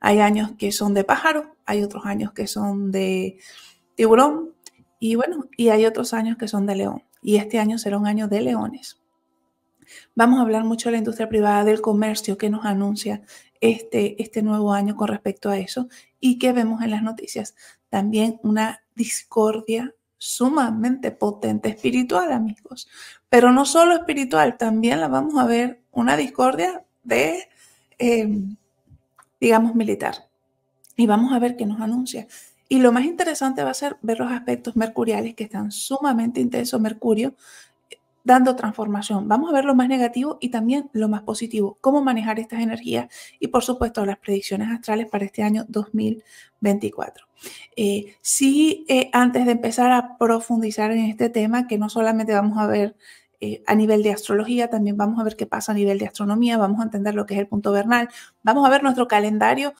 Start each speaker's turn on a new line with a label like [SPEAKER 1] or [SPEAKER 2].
[SPEAKER 1] Hay años que son de pájaro, hay otros años que son de tiburón y bueno, y hay otros años que son de león. Y este año será un año de leones. Vamos a hablar mucho de la industria privada, del comercio que nos anuncia este, este nuevo año con respecto a eso y que vemos en las noticias. También una discordia sumamente potente espiritual, amigos. Pero no solo espiritual, también la vamos a ver una discordia de... Eh, digamos, militar. Y vamos a ver qué nos anuncia. Y lo más interesante va a ser ver los aspectos mercuriales que están sumamente intensos, Mercurio, dando transformación. Vamos a ver lo más negativo y también lo más positivo, cómo manejar estas energías y por supuesto las predicciones astrales para este año 2024. Eh, sí, eh, antes de empezar a profundizar en este tema, que no solamente vamos a ver eh, a nivel de astrología también vamos a ver qué pasa a nivel de astronomía, vamos a entender lo que es el punto vernal, vamos a ver nuestro calendario